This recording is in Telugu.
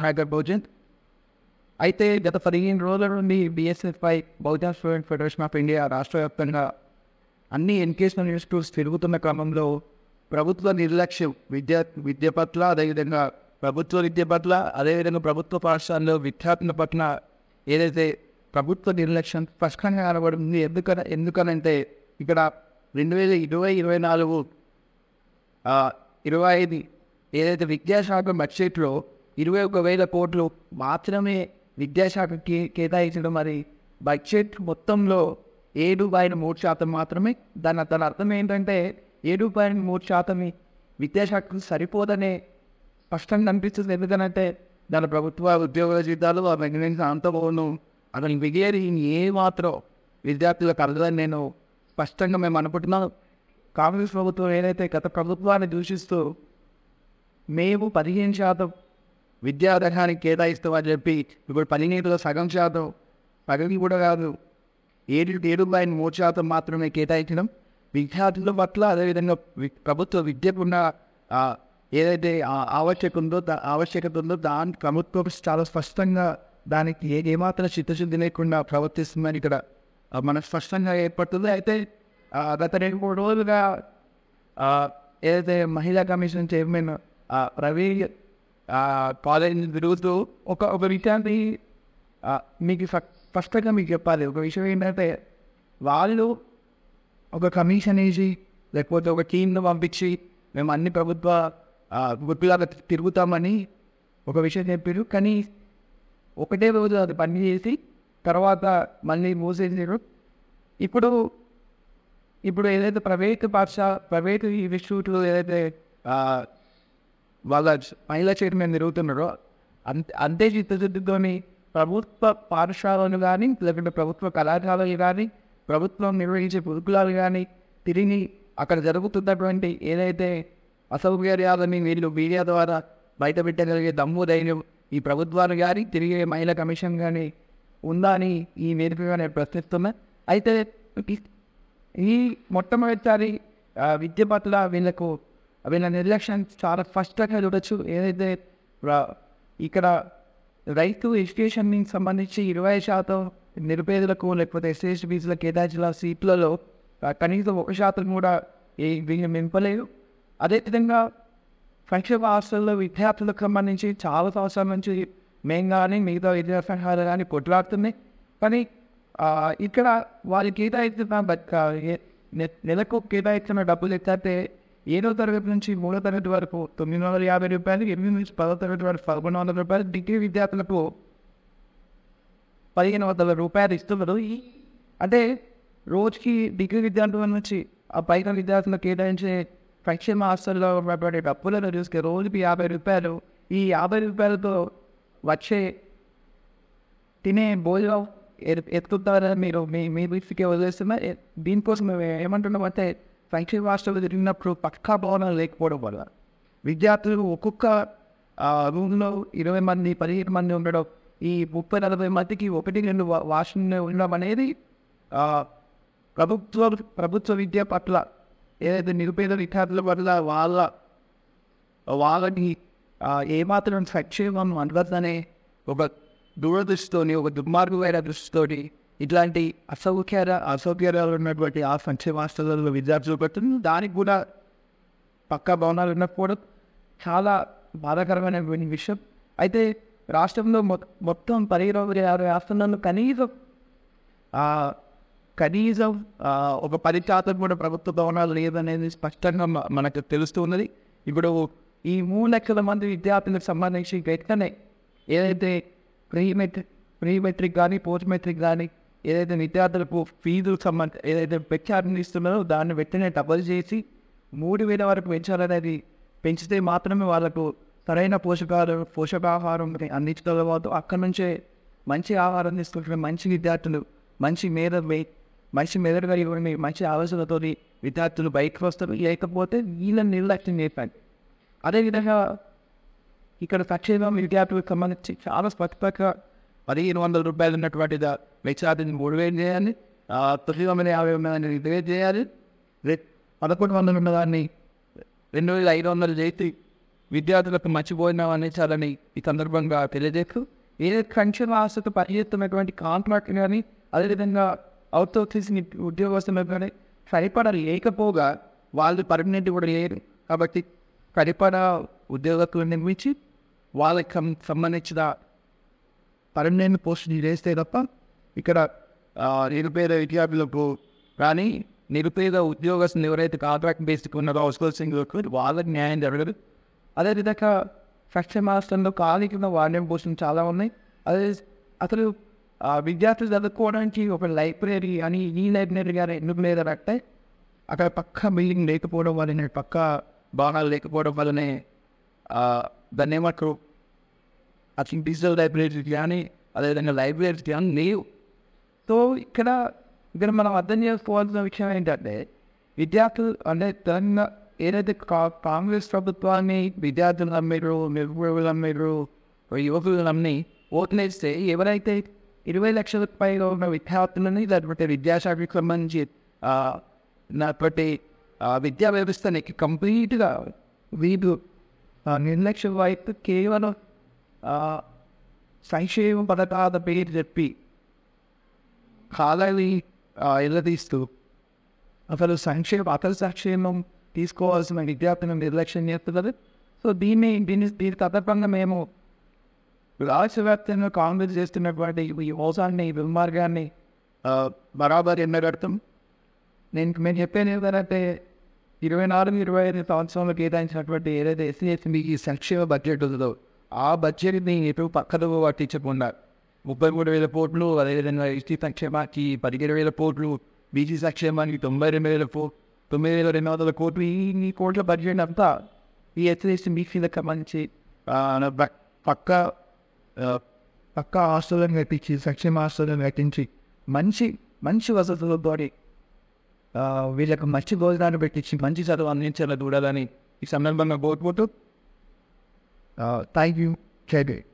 హ్యాగర్ భోజన్ అయితే గత పదిహేను రోజుల నుండి బీఎస్ఎఫ్ఐ బౌద్ధ స్టూడెంట్ ఫెడరేషన్ ఆఫ్ ఇండియా రాష్ట్ర వ్యాప్తంగా అన్ని ఎడ్యుకేషనల్ ఇన్స్టిట్యూట్స్ తిరుగుతున్న క్రమంలో ప్రభుత్వ నిర్లక్ష్యం విద్య విద్య పట్ల అదేవిధంగా ప్రభుత్వ విద్య పట్ల అదేవిధంగా ప్రభుత్వ పాఠశాలలో విద్యార్థుల పట్ల ఏదైతే ప్రభుత్వ నిర్లక్ష్యం స్పష్టంగా కనబడుతుంది ఎందుకన ఎందుకనంటే ఇక్కడ రెండు వేల ఇరవై ఇరవై నాలుగు ఇరవై ఐదు ఏదైతే విద్యాశాఖ బడ్జెట్లో ఇరవై ఒక వేల కోట్లు మాత్రమే విద్యాశాఖకి కేటాయించడం మరి బడ్జెట్ మొత్తంలో ఏడు పాయింట్ మూడు శాతం మాత్రమే దాని దాని అర్థం ఏంటంటే ఏడు పాయింట్ మూడు శాతం విద్యాశాఖకు సరిపోదనే స్పష్టంగా అనిపిస్తుంది ఎందుకనంటే దాని ప్రభుత్వ ఉద్యోగుల జీతాలు ఆ రెగ్యులేషన్ అంత పోను అతని విగేరి ఏ మాత్రం విద్యార్థుల అర్థమని నేను స్పష్టంగా మేము అనుకుంటున్నాం కాంగ్రెస్ ప్రభుత్వం ఏదైతే గత ప్రభుత్వాన్ని దూషిస్తూ మేము పదిహేను శాతం కేటాయిస్తావు అని చెప్పి ఇప్పుడు పనినీటిలో సగం శాతం పగలి కూడా కాదు ఏడు ఏడు లైన్ మూడు శాతం మాత్రమే కేటాయించడం విద్యార్థుల పట్ల అదేవిధంగా ప్రభుత్వ విద్యకున్న ఏదైతే ఆవశ్యక ఉందో ఆవశ్యకత ఉందో దాని ప్రభుత్వం చాలా స్పష్టంగా దానికి ఏ ఏమాత్రం చిత్తశుద్ధి లేకుండా ప్రవర్తిస్తుందని ఇక్కడ మనకు స్పష్టంగా ఏర్పడుతుంది అయితే గత రెండు మూడు రోజులుగా ఏదైతే మహిళా కమిషన్ చైర్మన్ రవి కాలేజ్ తిరుగుతూ ఒక ఒక విషయాన్ని మీకు స్పష్టంగా మీకు చెప్పాలి ఒక విషయం ఏంటంటే వాళ్ళు ఒక కమిషన్ వేసి లేకపోతే ఒక టీమ్ను పంపించి మేము అన్ని ప్రభుత్వ గుర్తులాగా తిరుగుతామని ఒక విషయం చెప్పారు కానీ ఒకటే రోజు అది పని చేసి తర్వాత మళ్ళీ మూసేసారు ఇప్పుడు ఇప్పుడు ఏదైతే ప్రైవేట్ పాఠశాల ప్రైవేట్ ఇన్స్టిట్యూట్లో ఏదైతే వాళ్ళ మహిళా చైర్మన్ తిరుగుతున్నారో అంతే అంతే చిత్తశుద్ధితోని ప్రభుత్వ పాఠశాలలు కానీ లేకుంటే ప్రభుత్వ కళాశాలలు కానీ ప్రభుత్వం నిర్వహించే పురుకులాలు కానీ తిరిగి అక్కడ జరుగుతున్నటువంటి ఏదైతే అసౌకర్యాలని వీళ్ళు మీడియా ద్వారా బయట పెట్టగలిగే దమ్ము ధైర్యం ఈ ప్రభుత్వాలు కానీ తిరిగే మహిళా కమిషన్ కానీ ఉందా అని ఈ వేదికగా నేను ప్రశ్నిస్తున్నా అయితే ఈ మొట్టమొదటిసారి విద్య పట్ల వీళ్ళకు అవి నా నిర్లక్ష్యం చాలా స్పష్టంగా చూడొచ్చు ఏదైతే ఇక్కడ రైతు ఎడ్యుకేషన్ని సంబంధించి ఇరవై శాతం నిరుపేదలకు లేకపోతే ఎస్ఎస్టీ బీసీల కేటాయించిన సీట్లలో కనీసం ఒక శాతం కూడా ఏ నింపలేదు అదేవిధంగా సంక్షేమ హాస్టల్లో విద్యార్థులకు సంబంధించి చాలా సంవత్సరాల నుంచి మేము కానీ మిగతా విద్యా కానీ కొట్లాడుతున్నాయి కానీ ఇక్కడ వారికి కేటాయిస్తున్న నెలకు కేటాయిస్తున్న డబ్బులు ఎత్తే ఏడో తరగతి నుంచి మూడో తరగతి వరకు తొమ్మిది వందల యాభై రూపాయలు ఎనిమిది నుంచి పదో తరగతి వరకు పదకొండు వందల రూపాయలు డిగ్రీ విద్యార్థులకు పదిహేను వందల రూపాయలు ఇస్తున్నారు ఈ అంటే రోజుకి డిగ్రీ విద్యార్థుల నుంచి ఆ పైన విద్యార్థులకు కేటాయించే సంక్షేమ హాస్టల్లో ఉన్నటువంటి డబ్బులను చూస్తే రోజుకి యాభై రూపాయలు ఈ యాభై రూపాయలతో వచ్చే తినే భోజనం ఎత్తుతారని మీరు మీ మీ వీటికే వదిలేస్తున్నారు దీనికోసం మేము ఏమంటున్నాం అంటే సంక్షేమ రాష్ట్రాలు జరిగినప్పుడు పక్కా భవనాలు లేకపోవడం వల్ల విద్యార్థులు ఒక్కొక్క రూమ్లో ఇరవై మంది పదిహేను మంది ఉండడం ఈ ముప్పై నలభై మందికి ఒకటి రెండు వాషింగ్ ఉండడం అనేది ప్రభుత్వ ప్రభుత్వ విద్య పట్ల ఏదైతే నిరుపేద విద్యార్థుల పట్ల వాళ్ళ వాళ్ళని ఏమాత్రం సంక్షేమం అందదనే ఒక దూరదృష్టితోని ఒక దుర్మార్గమైన దృష్టితోని ఇట్లాంటి అసౌకర్య అసౌకర్యాలు ఉన్నటువంటి ఆ సంక్షేమాస్తులలో విద్యార్థులు పెడుతుంది దానికి కూడా పక్కా భవనాలు ఉన్నప్పుడు చాలా బాధాకరమైన విషయం అయితే రాష్ట్రంలో మొత్తం పదిహేను యాభై రాష్ట్రాల్లో కనీసం కనీసం ఒక పది శాతం కూడా ప్రభుత్వ భవనాలు లేదనేది స్పష్టంగా మనకు తెలుస్తూ ఉన్నది ఇప్పుడు ఈ మూడు లక్షల మంది విద్యార్థులకు సంబంధించి వెంటనే ఏదైతే ప్రీ మెట్రిక్ ప్రీ మెట్రిక్ కానీ పోస్ట్ మెట్రిక్ కానీ ఏదైతే విద్యార్థులకు ఫీజులకు సంబంధ ఏదైతే ప్రఖ్యాపనిస్తున్నారో దాన్ని వెంటనే డబల్ చేసి మూడు వేల వరకు పెంచాలనేది పెంచితే మాత్రమే వాళ్ళకు సరైన పోషకాలు పోషకాహారం అందించగలవాదు అక్కడి నుంచే మంచి ఆహారం తీసుకుంటున్న మంచి విద్యార్థులు మంచి మేధవి మంచి మెదడు కలిగి మంచి ఆలోచనలతో విద్యార్థులు బయటకు వస్తారు లేకపోతే వీళ్ళని నిర్లక్ష్యం చేశాను అదేవిధంగా ఇక్కడ సక్షేమం విద్యార్థులకు సంబంధించి చాలా స్పష్టంగా పదిహేను వందల రూపాయలు ఉన్నటువంటి మిగతాది మూడు వేలు చేయాలి తొమ్మిది వందల యాభై ఉన్నదాన్ని రెండు వేలు చేయాలి పదకొండు వందలు ఉన్నదాన్ని రెండు వేల ఐదు వందలు చేసి విద్యార్థులకు మర్చిపోయినాం చాలని ఈ సందర్భంగా తెలియజేస్తూ ఏ కంచెల ఆస్తు పరిచేస్తున్నటువంటి కాంట్రాక్ట్ని కానీ అదేవిధంగా ఉద్యోగ ఉద్యోగస్తులు కానీ సరిపడ లేకపోగా వాళ్ళు పర్మనెంట్ కూడా లేరు కాబట్టి సరిపడ ఉద్యోగస్తులు నిర్మించి వాళ్ళకి సంబంధించిన పర్మనెంట్ పోస్ట్ని వేస్తే తప్ప ఇక్కడ నిరుపేద విద్యార్థులకు కానీ నిరుపేద ఉద్యోగస్తులు ఎవరైతే కాంట్రాక్ట్ బేస్డ్ ఉన్నారో సింగ్ వాళ్ళకి న్యాయం జరగదు అదేవిధంగా ఫస్ట్ మాస్టర్లో ఖాళీ కింద వార్నింగ్ పోస్టులు చాలా ఉన్నాయి అదే అసలు విద్యార్థులు చదువుకోవడానికి ఒక లైబ్రరీ అని ఈ లైబ్రరీ గారు ఎందుకు లేదంటే అక్కడ పక్క బిల్డింగ్ లేకపోవడం వల్లనే పక్క భాగాలు లేకపోవడం వల్లనే దాన్ని ఏమంటారు అట్లా డిజిటల్ లైబ్రరీస్ కానీ అదేవిధంగా లైబ్రరీస్ కానీ లేవు సో ఇక్కడ ఇక్కడ మనం అర్థం చేసుకోవాల్సిన విషయం ఏంటంటే విద్యార్థులు అంటే తెలంగాణ ఏదైతే కా కాంగ్రెస్ ప్రభుత్వాన్ని విద్యార్థులు నమ్మారు నిరుపయోగులు నమ్మారు యువకులు నమ్మి ఓట్లేస్తే ఎవరైతే ఇరవై లక్షల పైగా ఉన్న విద్యార్థులని లేకపోతే విద్యాశాఖకు సంబంధించి లేకపోతే విద్యా వ్యవస్థని కంప్లీట్గా వీరు నిర్లక్ష్యం వైపు కేవలం సంక్షేమ పథకాల పేరు చెప్పి కాలని ఎల్లదీస్తూ అసలు సంక్షేమ అసలు సంక్షేమం తీసుకోవాల్సిన విద్యార్థులను నిర్లక్ష్యం చేస్తున్నారు సో దీన్ని దీని దీని సందర్భంగా మేము రాష్ట్రవ్యాప్తంగా కాంగ్రెస్ చేస్తున్నటువంటి ఈ మోసాన్ని ఈ దుర్మార్గాన్ని బరాబర్ ఎన్నగడతాం నేను మేము చెప్పేది ఏంటంటే ఇరవై నాలుగు ఇరవై ఐదు సంవత్సరంలో కేటాయించినటువంటి ఏదైతే ఎస్సీ ఎస్టీ సంక్షేమ బడ్జెట్ ఉందో ఆ బడ్జెట్ని ఎప్పుడు పక్కన పట్టించకుండా ముప్పై మూడు వేల కోట్లు అదేవిధంగా ఎస్టీ సంక్షేమానికి పదిహేడు వేల కోట్లు బీసీ సంక్షేమానికి తొంభై రెండు వేల కో తొమ్మిది వేల రెండు వందల కోట్లు ఈ కోట్ల బడ్జెట్ అంతా ఈ హెచ్చరిస్తే మీ ఫీలకు మంచి పక్క పక్క ఆస్తులను కట్టించి సంక్షేమ ఆస్తులను కట్టించి మంచి మంచి వసతులతో వీళ్ళకి మంచి భోజనాన్ని పెట్టించి మంచి చదువు అందించేలా చూడాలని ఈ సందర్భంగా కోరుకుంటూ uh, thank you, Kevin.